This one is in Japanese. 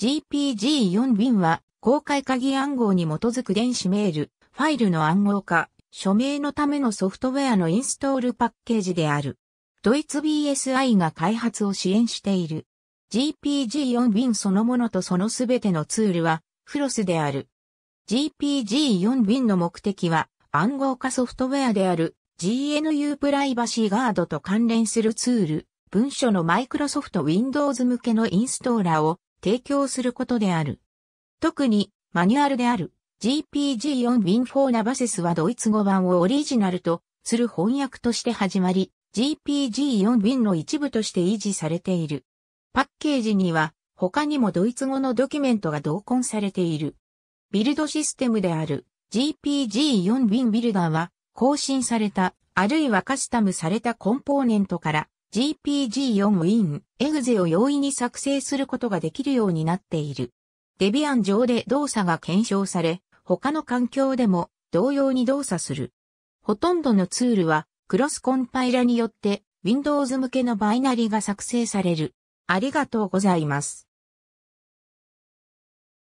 GPG4 便は公開鍵暗号に基づく電子メール、ファイルの暗号化、署名のためのソフトウェアのインストールパッケージである。ドイツ BSI が開発を支援している。GPG4 便そのものとそのすべてのツールは、フロスである。GPG4 便の目的は、暗号化ソフトウェアである GNU プライバシーガードと関連するツール、文書のマイクロソフト Windows 向けのインストーラーを提供することである。特に、マニュアルである GPG4 Win4 ナバセスはドイツ語版をオリジナルとする翻訳として始まり、GPG4 Win の一部として維持されている。パッケージには他にもドイツ語のドキュメントが同梱されている。ビルドシステムである GPG4 Win ビルダーは更新されたあるいはカスタムされたコンポーネントから GPG4 i ン、エグゼを容易に作成することができるようになっている。デビアン上で動作が検証され、他の環境でも同様に動作する。ほとんどのツールはクロスコンパイラによって Windows 向けのバイナリが作成される。ありがとうございます。